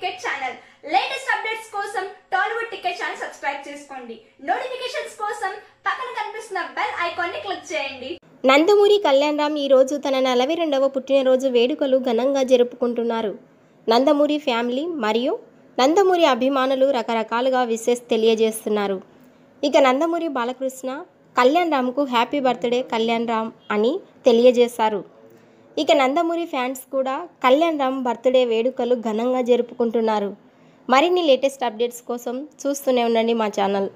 ticket channel latest updates కోసం Tollywood ticket channel subscribe చేసుకోండి notifications కోసం పక్కన కనిపిస్తున్న బెల్ ఐకాన్ ని క్లిక్ చేయండి నందమూరి కళ్యాణరామ్ ఈరోజు తన నలభై రెండవ పుట్టినరోజు వేడుకలు ఘనంగా జరుపుకుంటున్నారు నందమూరి ఫ్యామిలీ మరియు నందమూరి అభిమానులు రకరకాలుగా విశేష తెలియజేస్తున్నారు ఇక నందమూరి బాలకృష్ణ కళ్యాణ్ రామ్కు హ్యాపీ బర్త్డే కళ్యాణ్ రామ్ అని తెలియజేశారు ఇక నందమూరి ఫ్యాన్స్ కూడా కళ్యాణ్ రామ్ బర్త్డే వేడుకలు ఘనంగా జరుపుకుంటున్నారు మరిన్ని లేటెస్ట్ అప్డేట్స్ కోసం చూస్తూనే ఉండండి మా ఛానల్